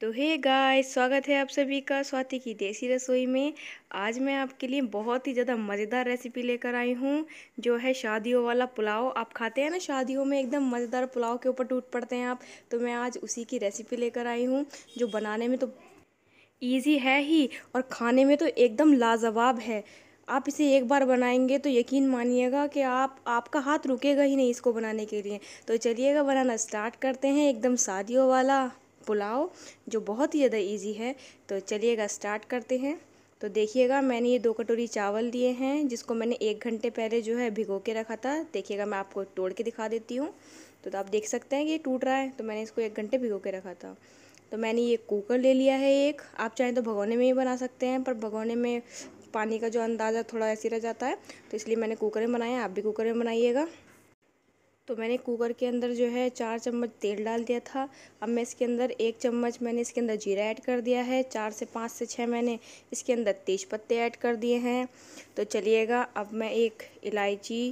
तो hey guys स्वागत है आप सभी का स्वाति की देसी रसोई में आज मैं आपके लिए बहुत ही ज़्यादा मज़ेदार रेसिपी लेकर आई हूँ जो है शादियों वाला पुलाव आप खाते हैं ना शादियों में एकदम मज़ेदार पुलाव के ऊपर टूट पड़ते हैं आप तो मैं आज उसी की रेसिपी लेकर आई हूँ जो बनाने में तो ईजी है ही और खाने में तो एकदम लाजवाब है आप इसे एक बार बनाएंगे तो यकीन मानिएगा कि आप आपका हाथ रुकेगा ही नहीं इसको बनाने के लिए तो चलिएगा बनाना स्टार्ट करते हैं एकदम शादियों वाला पुलाव जो बहुत ही ज़्यादा इजी है तो चलिएगा स्टार्ट करते हैं तो देखिएगा मैंने ये दो कटोरी चावल लिए हैं जिसको मैंने एक घंटे पहले जो है भिगो के रखा था देखिएगा मैं आपको तोड़ के दिखा देती हूँ तो, तो आप देख सकते हैं कि ये टूट रहा है तो मैंने इसको एक घंटे भिगो के रखा था तो मैंने ये कुकर ले लिया है एक आप चाहें तो भगोने में ही बना सकते हैं पर भगोने में पानी का जो अंदाज़ा थोड़ा ऐसे रह जाता है तो इसलिए मैंने कुकर में बनाया आप भी कुकर में बनाइएगा तो मैंने कुकर के अंदर जो है चार चम्मच तेल डाल दिया था अब मैं इसके अंदर एक चम्मच मैंने इसके अंदर जीरा ऐड कर दिया है चार से पाँच से छः मैंने इसके अंदर तेज पत्ते ऐड कर दिए हैं तो चलिएगा अब मैं एक इलायची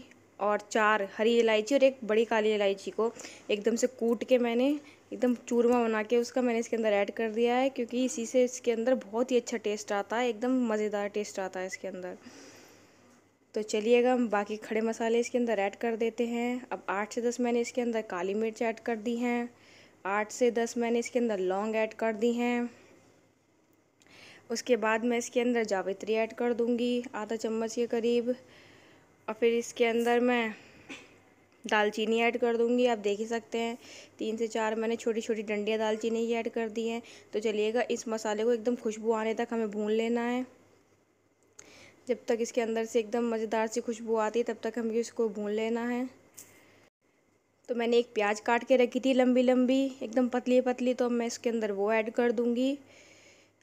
और चार हरी इलायची और एक बड़ी काली इलायची को एकदम से कूट के मैंने एकदम चूरमा बना के उसका मैंने इसके अंदर ऐड कर दिया है क्योंकि इसी से इसके अंदर बहुत ही अच्छा टेस्ट आता है एकदम मज़ेदार टेस्ट आता है इसके अंदर तो चलिएगा हम बाकी खड़े मसाले इसके अंदर ऐड कर देते हैं अब आठ से दस मैंने इसके अंदर काली मिर्च ऐड कर दी हैं आठ से दस मैंने इसके अंदर लौंग ऐड कर दी हैं उसके बाद मैं इसके अंदर जावित्री ऐड कर दूंगी आधा चम्मच के करीब और फिर इसके अंदर मैं दालचीनी ऐड कर दूंगी आप देख ही सकते हैं तीन से चार मैंने छोटी छोटी डंडियाँ दालचीनी की ऐड कर दी हैं तो चलिएगा इस मसाले को एकदम खुशबू आने तक हमें भून लेना है जब तक इसके अंदर से एकदम मज़ेदार सी खुशबू आती है तब तक हमें इसको भून लेना है तो मैंने एक प्याज काट के रखी थी लंबी लंबी एकदम पतली पतली तो अब मैं इसके अंदर वो ऐड कर दूँगी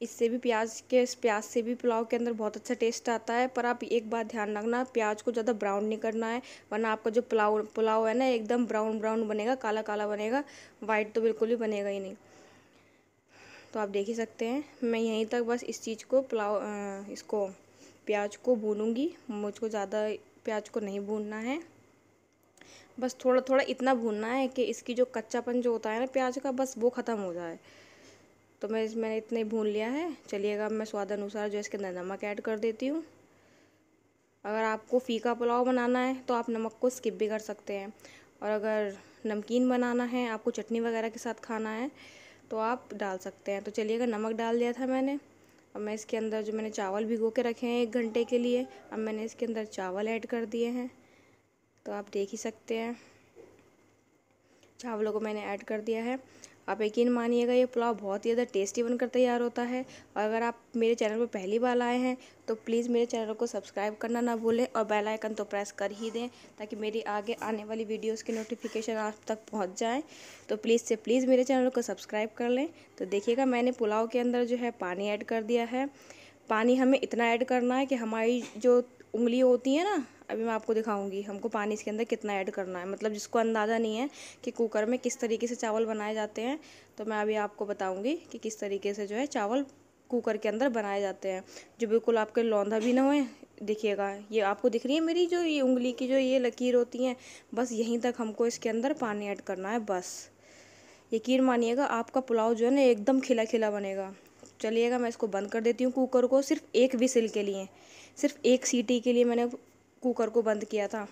इससे भी प्याज के इस प्याज से भी पुलाव के अंदर बहुत अच्छा टेस्ट आता है पर आप एक बात ध्यान रखना प्याज को ज़्यादा ब्राउन नहीं करना है वरना आपका जो पुलाव पुलाव है ना एकदम ब्राउन ब्राउन बनेगा काला काला बनेगा वाइट तो बिल्कुल भी बनेगा ही नहीं तो आप देख ही सकते हैं मैं यहीं तक बस इस चीज़ को पुलाव इसको प्याज को भूनूँगी मुझको ज़्यादा प्याज को नहीं भूनना है बस थोड़ा थोड़ा इतना भूनना है कि इसकी जो कच्चापन जो होता है ना प्याज का बस वो ख़त्म हो जाए तो मैं मैंने इतने भून लिया है चलिएगा मैं स्वाद अनुसार जो इसके अंदर नमक ऐड कर देती हूँ अगर आपको फीका पुलाव बनाना है तो आप नमक को स्किप भी कर सकते हैं और अगर नमकीन बनाना है आपको चटनी वगैरह के साथ खाना है तो आप डाल सकते हैं तो चलिएगा नमक डाल दिया था मैंने अब मैं इसके अंदर जो मैंने चावल भिगो के रखे हैं एक घंटे के लिए अब मैंने इसके अंदर चावल ऐड कर दिए हैं तो आप देख ही सकते हैं चावलों को मैंने ऐड कर दिया है आप यकीन मानिएगा ये पुलाव बहुत ही ज़्यादा टेस्टी बनकर तैयार होता है और अगर आप मेरे चैनल पर पहली बार आए हैं तो प्लीज़ मेरे चैनल को सब्सक्राइब करना ना भूलें और बेल आइकन तो प्रेस कर ही दें ताकि मेरी आगे आने वाली वीडियोस की नोटिफिकेशन आप तक पहुंच जाए तो प्लीज़ से प्लीज़ मेरे चैनल को सब्सक्राइब कर लें तो देखिएगा मैंने पुलाव के अंदर जो है पानी ऐड कर दिया है पानी हमें इतना ऐड करना है कि हमारी जो उंगली होती है ना अभी मैं आपको दिखाऊंगी हमको पानी इसके अंदर कितना ऐड करना है मतलब जिसको अंदाज़ा नहीं है कि कुकर में किस तरीके से चावल बनाए जाते हैं तो मैं अभी आपको बताऊंगी कि किस तरीके से जो है चावल कुकर के अंदर बनाए जाते हैं जो बिल्कुल आपके लौंधा भी ना हो देखिएगा ये आपको दिख रही है मेरी जो ये उंगली की जो ये लकीर होती है बस यहीं तक हमको इसके अंदर पानी ऐड करना है बस यकीन मानिएगा आपका पुलाव जो है ना एकदम खिला खिला बनेगा चलिएगा मैं इसको बंद कर देती हूँ कुकर को सिर्फ एक विसिल के लिए सिर्फ एक सीटी के लिए मैंने कुकर को बंद किया था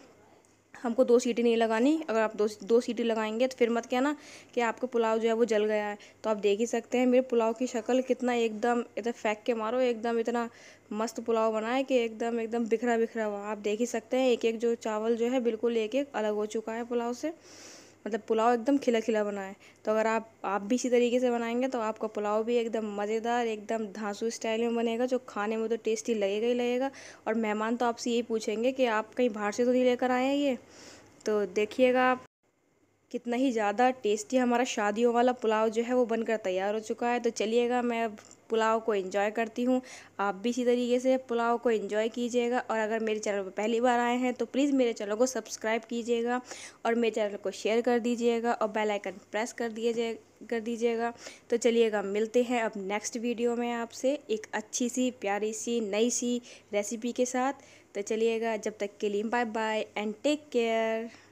हमको दो सीटी नहीं लगानी अगर आप दो दो सीटी लगाएंगे तो फिर मत कहना कि आपका पुलाव जो है वो जल गया है तो आप देख ही सकते हैं मेरे पुलाव की शक्ल कितना एकदम इधर फेंक के मारो एकदम इतना मस्त पुलाव बना है कि एकदम एकदम बिखरा बिखरा हुआ आप देख ही सकते हैं एक एक जो चावल जो है बिल्कुल एक एक अलग हो चुका है पुलाव से मतलब पुलाव एकदम खिला खिला बनाएं तो अगर आप आप भी इसी तरीके से बनाएंगे तो आपका पुलाव भी एकदम मज़ेदार एकदम धांसू स्टाइल में बनेगा जो खाने में तो टेस्टी लगेगा ही लगेगा और मेहमान तो आपसे यही पूछेंगे कि आप कहीं बाहर से तो नहीं लेकर आए हैं ये तो देखिएगा आप कितना ही ज़्यादा टेस्टी हमारा शादियों वाला पुलाव जो है वो बनकर तैयार हो चुका है तो चलिएगा मैं अब पुलाव को एंजॉय करती हूँ आप भी इसी तरीके से पुलाव को एंजॉय कीजिएगा और अगर मेरे चैनल पर पहली बार आए हैं तो प्लीज़ मेरे चैनल को सब्सक्राइब कीजिएगा और मेरे चैनल को शेयर कर दीजिएगा और बेल आइकन प्रेस कर दिए कर दीजिएगा तो चलिएगा मिलते हैं अब नेक्स्ट वीडियो में आपसे एक अच्छी सी प्यारी सी नई सी रेसिपी के साथ तो चलिएगा जब तक के लिए bye bye and take care